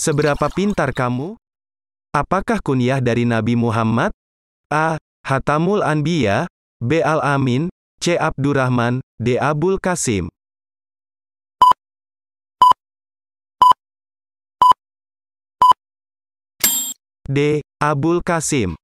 Seberapa pintar kamu? Apakah kunyah dari Nabi Muhammad? A. Hatamul Anbiya, B. Al-Amin, C. Abdurrahman, D. Abul Kasim. D. Abul Kasim